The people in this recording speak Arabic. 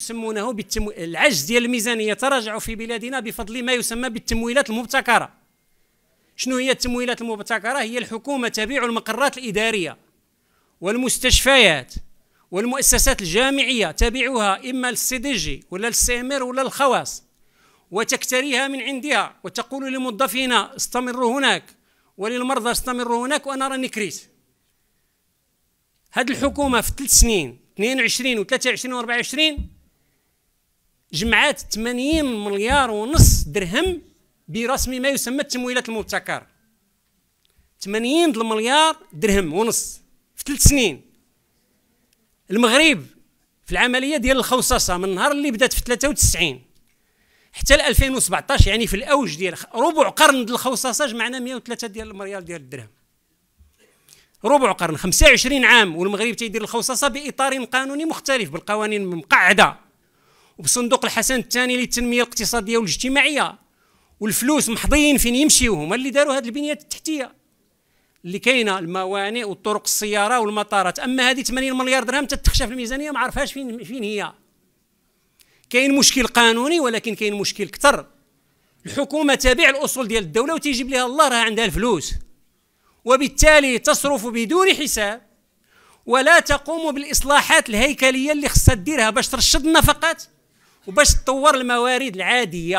يسمونه بالتمو... العجز ديال الميزانيه تراجع في بلادنا بفضل ما يسمى بالتمويلات المبتكره شنو هي التمويلات المبتكره هي الحكومه تبيع المقرات الاداريه والمستشفيات والمؤسسات الجامعيه تبيعها اما للسي دي جي ولا للسي ولا للخواص وتكتريها من عندها وتقول لموظفينا استمروا هناك وللمرضى استمروا هناك وانا راني كريت هذه الحكومه في ثلاث سنين 22 و23 و24 جمعات 80 مليار ونص درهم برسم ما يسمى التمويلات المبتكرة 80 مليار درهم ونص في ثلاث سنين المغرب في العملية ديال الخوصصة من النهار اللي بدات في 93 حتى 2017 يعني في الاوج ديال ربع قرن ديال الخوصصة جمعنا 103 ديال المريال ديال الدرهم ربع قرن 25 عام والمغرب تيدير الخوصصة بإطار قانوني مختلف بالقوانين مقعدة وبصندوق الحسن الثاني للتنميه الاقتصاديه والاجتماعيه والفلوس محضين فين يمشيو هما اللي داروا هذه البنيه التحتيه اللي كاينه الموانئ والطرق السياره والمطارات اما هذه 80 مليار درهم تتخشى في الميزانيه ما عرفهاش فين فين هي كاين مشكل قانوني ولكن كاين مشكل اكثر الحكومه تابع الاصول ديال الدوله وتيجيب لها الله راه عندها الفلوس وبالتالي تصرف بدون حساب ولا تقوم بالاصلاحات الهيكليه اللي خصها ديرها باش ترشد النفقات وباش تطور الموارد العاديه